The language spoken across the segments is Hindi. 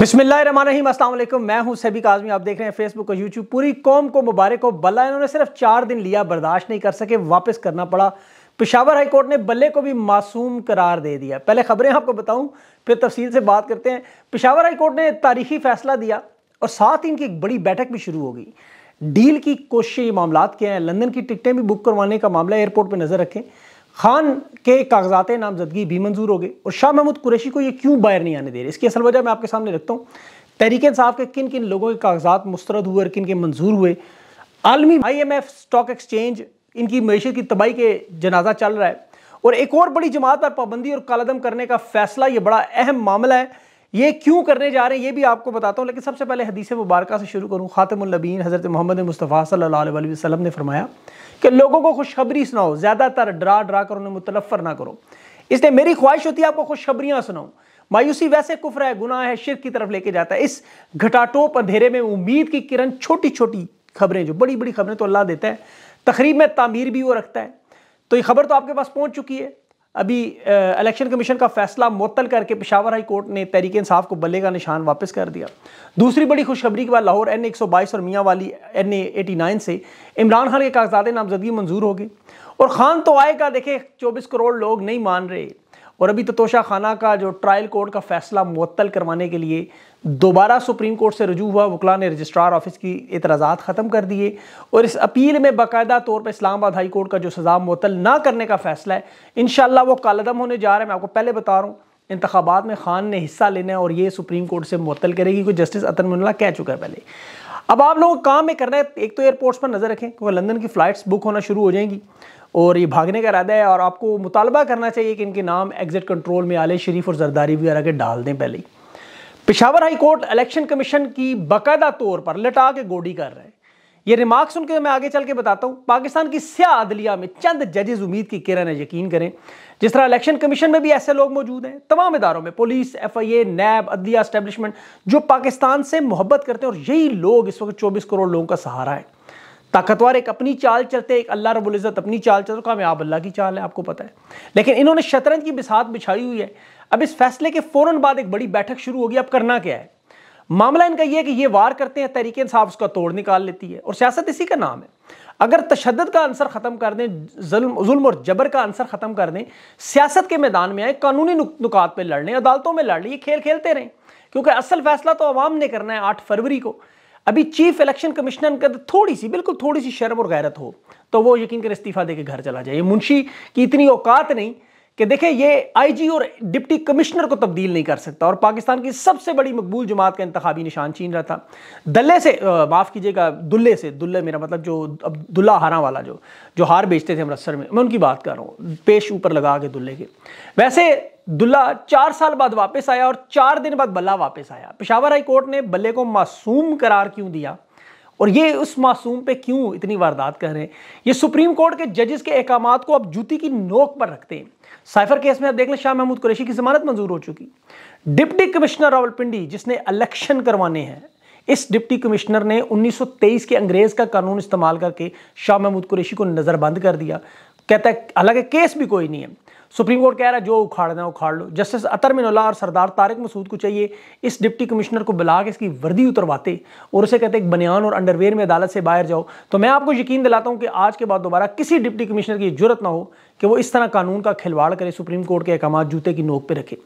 बिस्मिल्लाम असलम मैं हूं सभी काजमी आप देख रहे हैं फेसबुक और यूट्यूब पूरी कौम को मुबारक हो बल्ला इन्होंने सिर्फ चार दिन लिया बर्दाश्त नहीं कर सके वापस करना पड़ा पिशावर हाई कोर्ट ने बल्ले को भी मासूम करार दे दिया पहले खबरें आपको बताऊं फिर तफसील से बात करते हैं पिशावर हाई कोर्ट ने तारीखी फैसला दिया और साथ ही इनकी एक बड़ी बैठक भी शुरू हो गई डील की कोशिशें मामला क्या हैं लंदन की टिकटें भी बुक करवाने का मामला एयरपोर्ट पर नज़र रखें खान के कागजात नामजदगी भी मंजूर हो गए और शाह महमूद कुरैशी को ये क्यों बाहर नहीं आने दे रहे इसकी असल वजह मैं आपके सामने रखता हूँ तहरीक साहब के किन किन लोगों के कागजात मुस्रद हुए और किन के मंजूर हुए आलमी I M F stock exchange इनकी मीशत की तबाही के जनाजा चल रहा है और एक और बड़ी जमात पर पाबंदी और कालदम करने का फैसला ये बड़ा अहम मामला है ये क्यों करने जा रहे हैं ये भी आपको बताता हूँ लेकिन सबसे पहले हदीस मुबारक से शुरू करूँ खातमबीन हज़रत मोहम्मद मुस्तफ़ा सल्ला वसलम ने फरमाया कि लोगों को खुशखबरी सुनाओ ज़्यादातर डरा डरा कर उन्हें मुतलफ़र ना करो इसलिए मेरी ख्वाहिश होती है आपको खुशखबरियाँ सुनाऊँ मायूसी वैसे कुफर है गुनाह है शिर की तरफ लेके जाता है इस घटाटोप अंधेरे में उम्मीद की किरण छोटी छोटी खबरें जो बड़ी बड़ी खबरें तो अल्लाह देता है तकरीब में तामीर भी वो रखता है तो ये खबर तो आपके पास पहुंच चुकी है अभी इलेक्शन कमीशन का फैसला मुतल करके पिशावर हाई कोर्ट ने तहरीक इंसाफ को बल्ले का निशान वापस कर दिया दूसरी बड़ी खुशखबरी के बाद लाहौर एन एक सौ बाईस और मियाँ वाली एन एटी नाइन से इमरान खान के कागजात नामजदगी मंजूर हो गए और खान तो आएगा देखे चौबीस करोड़ लोग नहीं मान रहे और अभी तो तोशा खाना का जो ट्रायल कोर्ट का फैसला मुतल करवाने के लिए दोबारा सुप्रीम कोर्ट से रजू हुआ वकला ने रजिस्ट्रार ऑफिस की इतराज़ा ख़त्म कर दिए और इस अपील में बाकायदा तौर पर इस्लामाबाद हाई कोर्ट का जो सज़ा मुतल ना करने का फैसला है इन शाला वो कालदम होने जा रहा है मैं आपको पहले बता रहा हूँ इंतबात में खान ने हिस्सा लेना है और ये सुप्रीम कोर्ट से मुतल करेगी क्योंकि जस्टिस अतन मुल्ला कह चुका है पहले अब आप लोगों काम में करना है एक तो एयरपोर्ट्स पर नज़र रखें क्योंकि लंदन की फ़्लाइट्स बुक होना शुरू हो जाएंगी और ये भागने का इरादा है और आपको मुतालबा करना चाहिए कि इनके नाम एग्ज़िट कंट्रोल में आले शरीफ और जरदारी वगैरह के डाल दें पहले ही Peshawar high court election commission की बाकायदा तौर पर लटा के गोडी कर रहे हैं ये रिमार्क सुन के मैं आगे चल के बताता हूँ पाकिस्तान की स्या अदलिया में चंद जजेज उम्मीद की किरण है यकीन करें जिस तरह इलेक्शन कमीशन में भी ऐसे लोग मौजूद हैं तमाम इदारों में पुलिस एफ आई ए नैब अदलिया इस्टेब्लिशमेंट जो पाकिस्तान से मोहब्बत करते हैं और यही लोग इस वक्त चौबीस करोड़ लोगों का सहारा है ताकतवर एक अपनी चाल चलते एक अल्लाह रबुल्ज़त अपनी चाल चलते कामयाब अल्लाह की चाल है आपको पता है लेकिन इन्होंने शतरंज की बिसात बिछाई हुई है अब इस फैसले के फौरन बाद एक बड़ी बैठक शुरू होगी अब करना क्या है मामला इनका यह है कि ये वार करते हैं तरीके इंसाफ उसका तोड़ निकाल लेती है और सियासत इसी का नाम है अगर तशद का आंसर ख़त्म कर दें जुल्म और जबर का आंसर ख़त्म कर दें सियासत के मैदान में आए कानूनी नुकात पर लड़ लें अदालतों में लड़ लें ये खेल खेलते रहें क्योंकि असल फैसला तो अवाम ने करना है आठ फरवरी को अभी चीफ इलेक्शन कमिश्नर का थोड़ी सी बिल्कुल थोड़ी सी शर्म और गैरत हो तो वो यकीन कर इस्तीफा के घर चला जाए मुंशी की इतनी औकात नहीं कि देखिए ये आईजी और डिप्टी कमिश्नर को तब्दील नहीं कर सकता और पाकिस्तान की सबसे बड़ी मकबूल जमात का इंतबी निशान चीन रहा था दल्ले से माफ़ कीजिएगा दुल्ले से दुल्ले मेरा मतलब जो अब दुल्ला हारा वाला जो जो हार बेचते थे अमृतसर में मैं उनकी बात कर रहा हूँ पेश ऊपर लगा के दुल्ले के वैसे दुल्ला चार साल बाद वापस आया और चार दिन बाद बल्ला वापस आया पिशावर हाई कोर्ट ने बल्ले को मासूम करार क्यों दिया और ये उस मासूम पे क्यों इतनी वारदात कर रहे हैं ये सुप्रीम कोर्ट के जजेस के अहकाम को अब जूती की नोक पर रखते हैं साइफर केस में आप देख लें शाह महमूद कुरैशी की जमानत मंजूर हो चुकी डिप्टी कमिश्नर रावलपिंडी जिसने इलेक्शन करवाने हैं इस डिप्टी कमिश्नर ने 1923 के अंग्रेज़ का कानून इस्तेमाल करके शाह महमूद कुरैशी को नज़रबंद कर दिया कहता है हालांकि केस भी कोई नहीं है सुप्रीम कोर्ट कह रहा है जो उखाड़ना है उखाड़ लो जस्टिस अतर मिनोला और सरदार तारिक मसूद को चाहिए इस डिप्टी कमिश्नर को बुला के इसकी वर्दी उतरवाते और उसे कहते एक बनियान और अंडरवेयर में अदालत से बाहर जाओ तो मैं आपको यकीन दिलाता हूँ कि आज के बाद दोबारा किसी डिप्टी कमिश्नर की जरूरत ना हो कि वो इस तरह कानून का खिलवाड़ करे सुप्रीम कोर्ट के अहकाम जूते की नोक पर रखे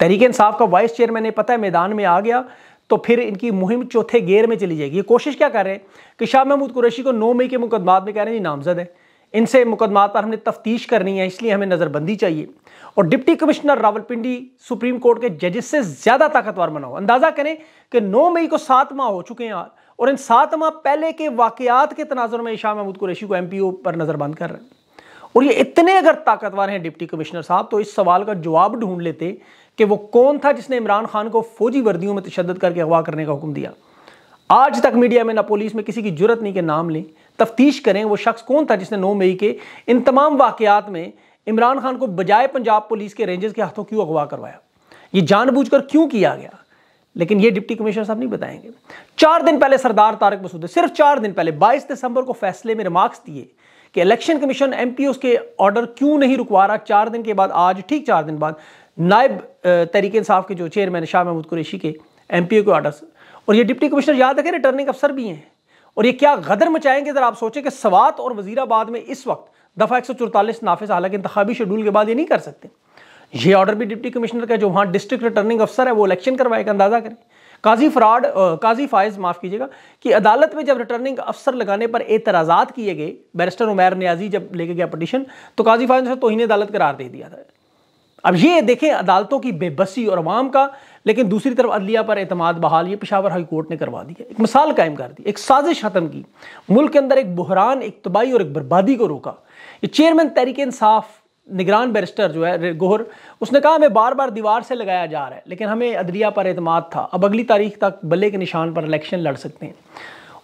तहरीक इंसाफ का वाइस चेयरमैन ने पता है मैदान में आ गया तो फिर इनकी मुहिम चौथे गेयर में चली जाएगी ये कोशिश क्या कर रहे हैं कि शाह महमूद कुरैशी को नौ मई के मुकदमात में कह रहे हैं जी नामजद है इनसे मुकदमात पर हमने तफ्तीश करनी है इसलिए हमें नज़रबंदी चाहिए और deputy commissioner Rawalpindi supreme court के जजेस से ज़्यादा ताकतवर बनाओ अंदाज़ा करें कि 9 मई को सात माह हो चुके हैं और इन सात माह पहले के वाकयात के तनाजर में शाह महमूद कुरैशी को एम पी ओ पर नज़रबंद कर रहे हैं और ये इतने अगर ताकतवर हैं डिप्टी कमिश्नर साहब तो इस सवाल का जवाब ढूंढ लेते कि वो कौन था जिसने इमरान खान को फौजी वर्दियों में तशद करके अगवा करने का हुक्म दिया आज तक मीडिया में ना पुलिस में किसी की जरूरत नहीं के नाम लें तफ्तीश करें वो शख्स कौन था जिसने नौ मई के इन तमाम वाकयात में इमरान खान को बजाय पंजाब पुलिस के रेंजर्स के हाथों क्यों अगवा करवाया ये जानबूझकर क्यों किया गया लेकिन ये डिप्टी कमिश्नर साहब नहीं बताएंगे चार दिन पहले सरदार तारक मसूद सिर्फ चार दिन पहले 22 दिसंबर को फैसले में रिमार्क्स दिए कि इलेक्शन कमीशन एम पी के ऑर्डर क्यों नहीं रुकवा रहा चार दिन के बाद आज ठीक चार दिन बाद नायब तरीके इंसाफ के जो चेयरमैन शाह महमूद कुरेशी के एम के ऑर्डर और ये डिप्टी कमिश्नर याद रखें रिटर्निंग अफसर भी हैं और ये क्या गदर मचाएंगे ज़रा आप सोचें कि सवात और वजीराबाद में इस वक्त दफ़ा एक सौ चौतालीस नाफिस हालांकि इंतबी शेड्यूल के बाद ये नहीं कर सकते ये ऑर्डर भी डिप्टी कमिश्नर का जो वहाँ डिस्ट्रिक्ट रिटर्निंग अफसर है वो इलेक्शन करवाएगा अंदाज़ा करें काजी फ्रॉड काजी फायज माफ़ कीजिएगा कि अदालत में जब रिटर्निंग अफसर लगाने पर एतराजा किए गए बैरिस्टर उमैर न्याजी जब लेके गया पटिशन तो काजी फायज ने तोहन अदालत करार दे दिया था अब ये देखें अदालतों की बेबसी और अवाम का लेकिन दूसरी तरफ अदलिया पर अतमाद बहाल ये पिशावर हाई कोर्ट ने करवा दिया एक मिसाल कायम कर दी एक साजिश खत्म की मुल्क के अंदर एक बहरान एक तबाही और एक बर्बादी को रोका ये चेयरमैन तहरीक इंसाफ निगरान बैरिस्टर जो है गोहर उसने कहा हमें बार बार दीवार से लगाया जा रहा है लेकिन हमें अदलिया पर अतमाद था अब अगली तारीख तक बल्ले के निशान पर इलेक्शन लड़ सकते हैं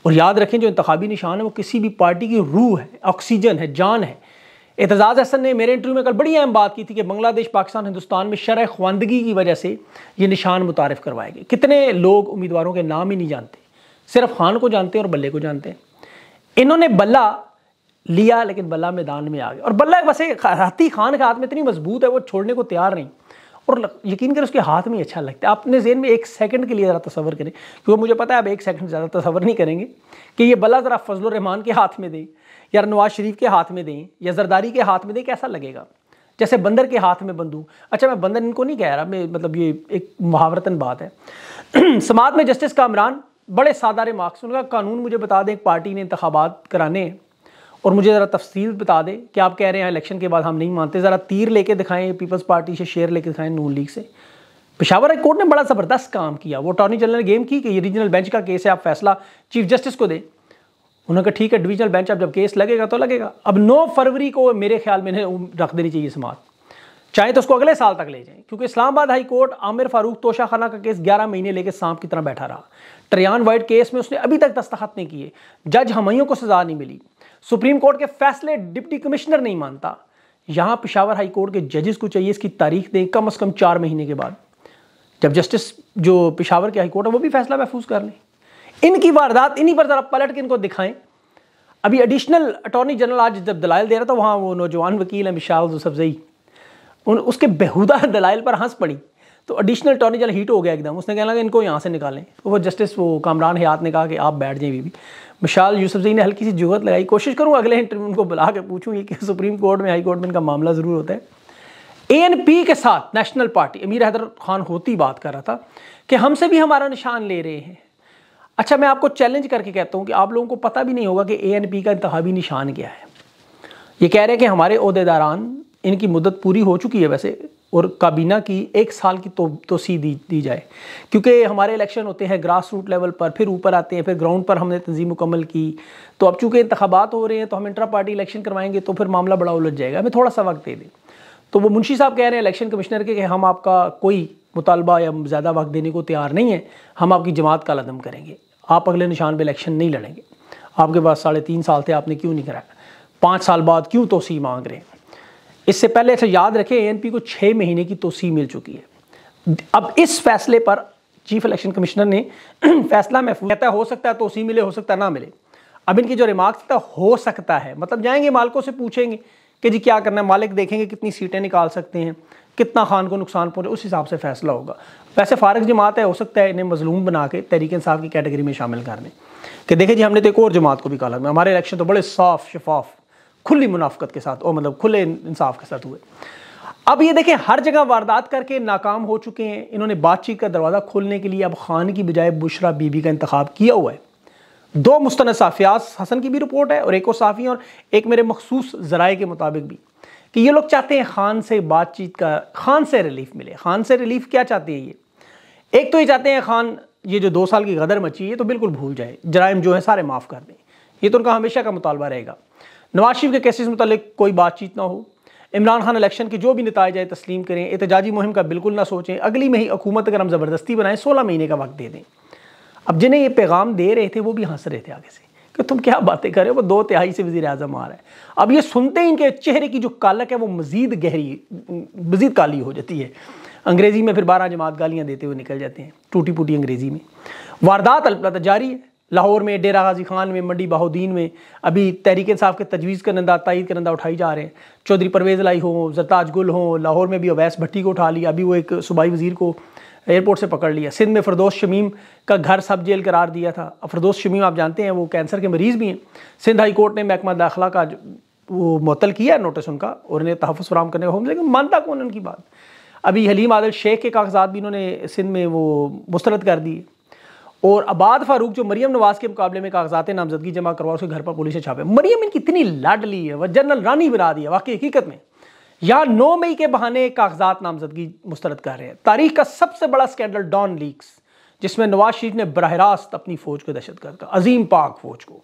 और याद रखें जो इंतबी निशान है वो किसी भी पार्टी की रूह है ऑक्सीजन है जान है एतजाज़ हसन ने मेरे इंटरव्यू में कल बड़ी अहम बात की थी कि बांग्लादेश पाकिस्तान हिंदुस्तान में शरह ख्वानदगी की वजह से ये निशान मुतारफ़ करवाए गए कितने लोग उम्मीदवारों के नाम ही नहीं जानते सिर्फ खान को जानते हैं और बल्ले को जानते हैं इन्होंने बल्ला लिया लेकिन बल्ला मैदान में आ गया और बल्ला वैसे हती खान के हाथ में इतनी मजबूत है वो छोड़ने को तैयार नहीं और यकीन करें उसके हाथ में अच्छा लगता है अपने जेन में एक सेकंड के लिए ज़रा तस्वर करें क्योंकि मुझे पता है आप एक सेकंड ज़्यादा तस्वर नहीं करेंगे कि ये बल्ला ज़रा फजल रहमान के हाथ में दें या नवाज शरीफ के हाथ में दें या जरदारी के हाथ में दें कैसा लगेगा जैसे बंदर के हाथ में बंदूक अच्छा मैं बंदर इनको नहीं कह रहा मैं मतलब ये एक मुहावरतन बात है समाज में जस्टिस कामरान बड़े सादारे मार्क्स उनका कानून मुझे बता दें एक पार्टी ने इंतबात कराने और मुझे ज़रा तफसील बता दें कि आप कह रहे हैं इलेक्शन के बाद हम नहीं मानते ज़रा तीर लेके दिखाएं पीपल्स पार्टी से शेयर लेके दिखाएं नून लीग से पिशावर हाई कोर्ट ने बड़ा ज़बरदस्त काम किया वो अटॉर्नी जनरल गेम की कि ये रीजनल बेंच का केस है आप फैसला चीफ जस्टिस को दें उन्होंने कहा ठीक है डिवीजनल बेंच अब जब केस लगेगा तो लगेगा अब 9 फरवरी को मेरे ख्याल में रख देनी चाहिए समाप्त चाहे तो उसको अगले साल तक ले जाएं क्योंकि इस्लामाबाद हाई कोर्ट आमिर फारूक तोशाखाना का केस 11 महीने लेके सांप की तरह बैठा रहा ट्रियान वाइट केस में उसने अभी तक दस्तखत नहीं किए जज हमयों को सजा नहीं मिली सुप्रीम कोर्ट के फैसले डिप्टी कमिश्नर नहीं मानता यहाँ पिशावर हाई कोर्ट के जजेस को चाहिए इसकी तारीख दें कम अज़ कम चार महीने के बाद जब जस्टिस जो पिशावर के हाई कोर्ट है वो भी फैसला महफूज कर लें इनकी वारदात इन्हीं पर ज़रा पलट के इनको दिखाएं अभी एडिशनल अटॉर्नी जनरल आज जब दलाइल दे रहा था वहाँ वो नौजवान वकील है मिशाल सब्जई उन उसके बेहुदा दलाइल पर हंस पड़ी तो अडिशनल अटॉर्नी जनरल हीट हो गया एकदम उसने कहना कि इनको यहाँ से निकालें तो वो जस्टिस वो कामरान हयात ने कहा कि आप बैठ जाएं बीबी मिशाल यूसुफजई ने हल्की सी जुगत लगाई कोशिश करूँ अगले इंटरव्यू उनको बुला के पूछूँगी कि सुप्रीम कोर्ट में हाई कोर्ट में इनका मामला ज़रूर होता है ए एन पी के साथ नेशनल पार्टी अमीर हैदर खान होती बात कर रहा था कि हमसे भी हमारा निशान ले रहे हैं अच्छा मैं आपको चैलेंज करके कहता हूँ कि आप लोगों को पता भी नहीं होगा कि ए एन पी का इंतहाबी निशान क्या है ये कह रहे हैं कि हमारे अहदेदारान इनकी मुदत पूरी हो चुकी है वैसे और काबीना की एक साल की तो तोसी दी दी जाए क्योंकि हमारे इलेक्शन होते हैं ग्रास रूट लेवल पर फिर ऊपर आते हैं फिर ग्राउंड पर हमने तंजीम मुकम्मल की तो अब चूँकि इंतबात हो रहे हैं तो हम इंट्रा पार्टी इलेक्शन करवाएंगे तो फिर मामला बड़ा उलझ जाएगा हमें थोड़ा सा वक्त दे दें तो वो मुंशी साहब कह रहे हैं इलेक्शन कमिश्नर के कि हम आपका कोई मुतालबा या ज़्यादा वक्त देने को तैयार नहीं है हम आपकी जमात का लदम करेंगे आप अगले निशान पर इलेक्शन नहीं लड़ेंगे आपके पास साढ़े तीन साल थे आपने क्यों नहीं कराया पाँच साल बाद क्यों तोसी मांग रहे हैं इससे पहले अच्छा याद रखें एएनपी को छः महीने की तोसी मिल चुकी है अब इस फैसले पर चीफ इलेक्शन कमिश्नर ने फैसला महफूज कहता है हो सकता है तोसी मिले हो सकता है ना मिले अब इनकी जो रिमार्क्स था तो हो सकता है मतलब जाएंगे मालिकों से पूछेंगे कि जी क्या करना है मालिक देखेंगे कितनी सीटें निकाल सकते हैं कितना खान को नुकसान पहुँचे उस हिसाब से फैसला होगा वैसे फारग जमात है हो सकता है इन्हें मजलूम बना के तहरीक साहब की कैटेगरी में शामिल कर लें कि देखिए जी हमने तो एक और जमात को भी कहा लगा हमारे इलेक्शन तो बड़े साफ शफाफ खुली मुनाफ्त के साथ और मतलब खुले इंसाफ के साथ हुए अब ये देखें हर जगह वारदात करके नाकाम हो चुके हैं इन्होंने बातचीत का दरवाज़ा खोलने के लिए अब खान की बजाय बुशरा बीबी का इंतखब किया हुआ है दो मुस्ंद हसन की भी रिपोर्ट है और एक और साफ़ी और एक मेरे मखसूस ज़राए के मुताबिक भी कि ये लोग चाहते हैं खान से बातचीत का खान से रिलीफ मिले खान से रिलीफ क्या चाहते हैं ये एक तो ये चाहते हैं खान ये जो दो साल की गदर मची है तो बिल्कुल भूल जाए जराइम जो है सारे माफ़ कर दें ये तो उनका हमेशा का मुतालबा रहेगा नवाज शरीफ के केसेस मतलब कोई बातचीत ना हो इमरान खान इलेक्शन के जो भी नतज आए तस्लीम करें एहतजाजी मुहिम का बिल्कुल ना सोचें अगली में ही हुकूमत अगर हम ज़बरदस्ती बनाएं सोलह महीने का वक्त दे दें अब जिन्हें ये पैगाम दे रहे थे वो भी हंस रहे थे आगे से कि तुम क्या बातें कर रहे हो वो दो तिहाई से वजी अजम आ रहा है अब ये सुनते ही इनके चेहरे की जो कालक है वो मज़ीद गहरी मज़ीद काली हो जाती है अंग्रेज़ी में फिर बारह जमात गालियाँ देते हुए निकल जाते हैं टूटी फूटी अंग्रेज़ी में वारदात अलबत् मतलब जारी है लाहौर में डेरा गाजी खान में मंडी बहाउद्दीन में अभी तहरीक साहब के तजवीज़ करनदा तइद नंदा उठाई जा रहे हैं चौधरी परवेज़ लाई हों जरताज गुल हों लाहौर में भी अवैस भट्टी को उठा लिया अभी वो एक सूबाई वज़ी को एयरपोर्ट से पकड़ लिया सिंध में फरदोस शमीम का घर सब जेल करार दिया था फरदोस शमीम आप जानते हैं वो कैंसर के मरीज़ भी हैं सिंध हाई कोर्ट ने महकमा दाखिला का वो मअतल किया है नोटिस उनका और उन्हें तहफ़ फराम करने का हुक्म लेकिन मानता कौन उनकी बात अभी हलीम आदिल शेख के कागजात भी इन्होंने सिंध में वो मुस्रद कर दिए और आबाद फारूक जो मरीम नवाज़ के मुकाबले में कागजात नामजदगी जमा करवा उसके घर पर पुलिस ने छापे मरीम इनकी इतनी लाडली है वह जनरल रानी बना दिया है वाकई हकीकत में या नौ मई के बहाने कागजात नामजदगी मुस्तरद कर रहे हैं तारीख का सबसे बड़ा स्कैंडल डॉन लीक्स जिसमें नवाज शरीफ ने बरह रास्त अपनी फौज को गर्द का अजीम पाक फौज को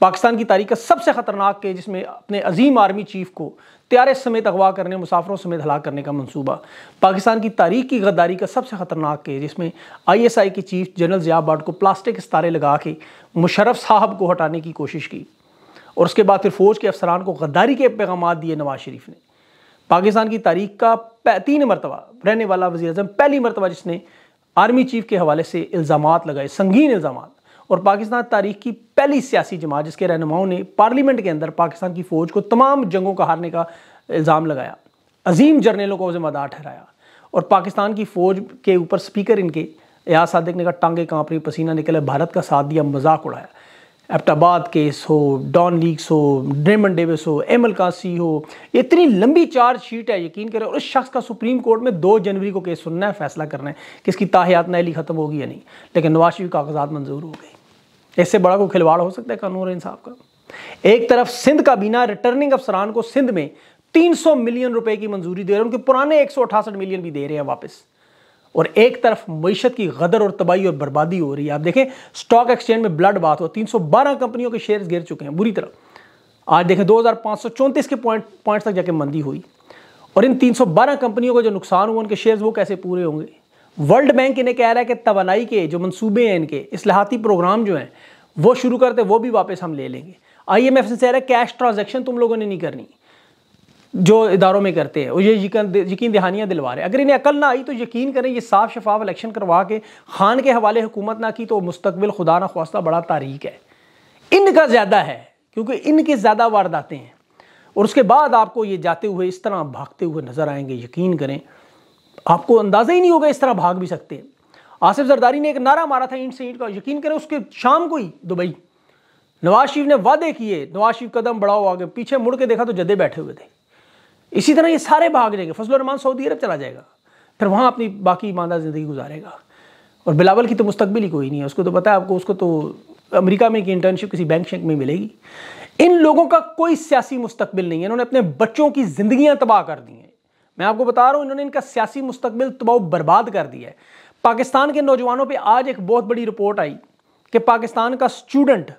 पाकिस्तान की तारीख का सबसे ख़तरनाक के जिसमें अपने अजीम आर्मी चीफ को त्यारे समेत अगवा करने मुसाफरों समेत हला करने का मंसूबा पाकिस्तान की तारीख की गद्दारी का सबसे ख़तरनाक के जिसमें आईएसआई के चीफ जनरल जिया भट्ट को प्लास्टिक इस्तारे लगा के मुशरफ साहब को हटाने की कोशिश की और उसके बाद फिर फौज के अफसरान को गद्दारी के पैगाम दिए नवाज शरीफ ने पाकिस्तान की तारीख का तीन मरतबा रहने वाला वजी अजम पहली मरतबा जिसने आर्मी चीफ के हवाले से इल्ज़ाम लगाए संगीन इल्ज़ाम और पाकिस्तान तारीख की पहली सियासी जमात जिसके रहनुमाओं ने पार्लियामेंट के अंदर पाकिस्तान की फ़ौज को तमाम जंगों का हारने का इल्ज़ाम लगाया अजीम जर्नलों को जिम्मेदार ठहराया और पाकिस्तान की फ़ौज के ऊपर स्पीकर इनके एयाज सादिक ने कहा टांगे कांपरी पसीना निकले भारत का साथ दिया मजाक उड़ाया एप्टाबाद केस हो डॉन लीक्स हो ड्रेमन डेविस हो एम कासी हो इतनी लंबी चार्ज शीट है यकीन करें और उस शख्स का सुप्रीम कोर्ट में दो जनवरी को केस सुनना है फैसला करना है कि इसकी ताहियात नैली ख़त्म होगी या नहीं लेकिन नवाज शरीफ कागजात मंजूर हो गए इससे बड़ा कोई खिलवाड़ हो सकता है कानून और इंसाफ का एक तरफ सिंध का बिना रिटर्निंग अफसरान को सिंध में सौ मिलियन रुपए की मंजूरी दे रहे हैं उनके पुराने एक मिलियन भी दे रहे हैं वापस और एक तरफ मीशत की गदर और तबाही और बर्बादी हो रही है आप देखें स्टॉक एक्सचेंज में ब्लड बात हो 312 कंपनियों के शेयर्स गिर चुके हैं बुरी तरह आज देखें दो के पॉइंट पॉइंट तक जाके मंदी हुई और इन 312 कंपनियों का जो नुकसान हुआ उनके शेयर्स वो कैसे पूरे होंगे वर्ल्ड बैंक इन्हें कह रहा है कि तोानाई के जो मनसूबे हैं इनके असलाहती प्रोग्राम जो हैं वो शुरू करते वो भी वापस हम ले लेंगे आई एम एफ से कह रहा है कैश ट्रांजेक्शन तुम लोगों ने नहीं करनी जो इदारों में करते हैं और ये यकीन दहानियाँ दिलवा रहे हैं अगर इन्हें अकल ना आई तो यकीन करें ये साफ शफाफ इलेक्शन करवा के खान के हवाले हुकूमत ना की तो मुस्तबिल खुदा ना खास्ता बड़ा तारीख है इनका ज़्यादा है क्योंकि इनके ज़्यादा वारदातें हैं और उसके बाद आपको ये जाते हुए इस तरह भागते हुए नज़र आएंगे यकीन करें आपको अंदाज़ा ही नहीं होगा इस तरह भाग भी सकते हैं आसिफ जरदारी ने एक नारा मारा था इंट से इंट का यकीन करें उसके शाम को ही दुबई नवाज शरीफ ने वादे किए नवाज शरीफ कदम बढ़ाओ आगे पीछे मुड़ के देखा तो जदे बैठे हुए थे इसी तरह ये सारे भाग जाएंगे फजल रमान सऊदी अरब चला जाएगा फिर वहाँ अपनी बाकी ईमानदार ज़िंदगी गुजारेगा और बिलावल की तो मुस्तबिल ही कोई नहीं है उसको तो पता है आपको उसको तो अमेरिका में एक इंटर्नशिप किसी बैंक शेंक में मिलेगी इन लोगों का कोई सियासी मुस्तबिल नहीं है इन्होंने अपने बच्चों की ज़िंदगियाँ तबाह कर दी हैं मैं आपको बता रहा हूँ इन्होंने इनका सियासी मुस्तबिल तबाह बर्बाद कर दिया है पाकिस्तान के नौजवानों पर आज एक बहुत बड़ी रिपोर्ट आई कि पाकिस्तान का स्टूडेंट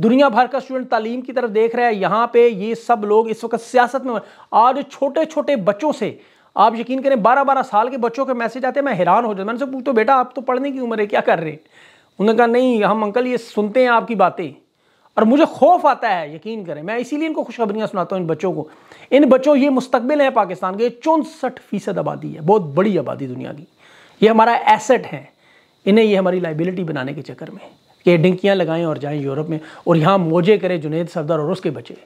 दुनिया भर का स्टूडेंट तालीम की तरफ देख रहा है यहाँ पे ये सब लोग इस वक्त सियासत में आज छोटे छोटे बच्चों से आप यकीन करें बारह बारह साल के बच्चों के मैसेज आते हैं मैं हैरान हो जाता मैंने उनसे पूछतो बेटा आप तो पढ़ने की उम्र है क्या कर रहे हैं उन्होंने कहा नहीं हम अंकल ये सुनते हैं आपकी बातें और मुझे खौफ आता है यकीन करें मैं इसीलिए इनको खुशखबरियाँ सुनाता हूँ इन बच्चों को इन बच्चों ये मुस्तबिल हैं पाकिस्तान के चौंसठ फीसद आबादी है बहुत बड़ी आबादी दुनिया की ये हमारा एसेट है इन्हें ये हमारी लाइबिलिटी बनाने के चक्कर में कि डिंकियाँ लगाएं और जाएं यूरोप में और यहाँ मोजे करें जुनेद सरदार और उसके बचे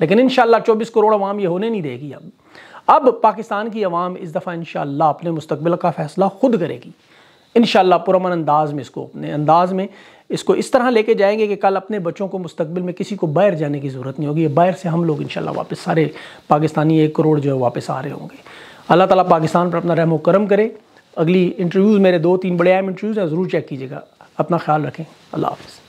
लेकिन इन चौबीस करोड़ अवाम ये होने नहीं देगी अब अब पाकिस्तान की आवाम इस दफ़ा इन अपने मुस्तबिल का फ़ैसला खुद करेगी इन पुरमन अंदाज में इसको अपने अंदाज में इसको इस तरह लेके जाएंगे कि कल अपने बच्चों को मुस्तबिल में किसी को बाहर जाने की ज़रूरत नहीं होगी बाहर से हम लोग इन वापस सारे पाकिस्तानी एक करोड़ जो है वापस आ रहे होंगे अल्लाह ताला पाकिस्तान पर अपना रहम करम करे अगली इंटरव्यूज़ मेरे दो तीन बड़े अहम इंटरव्यूज़ हैं ज़रूर चेक कीजिएगा अपना ख्याल रखें अल्लाह हाफ़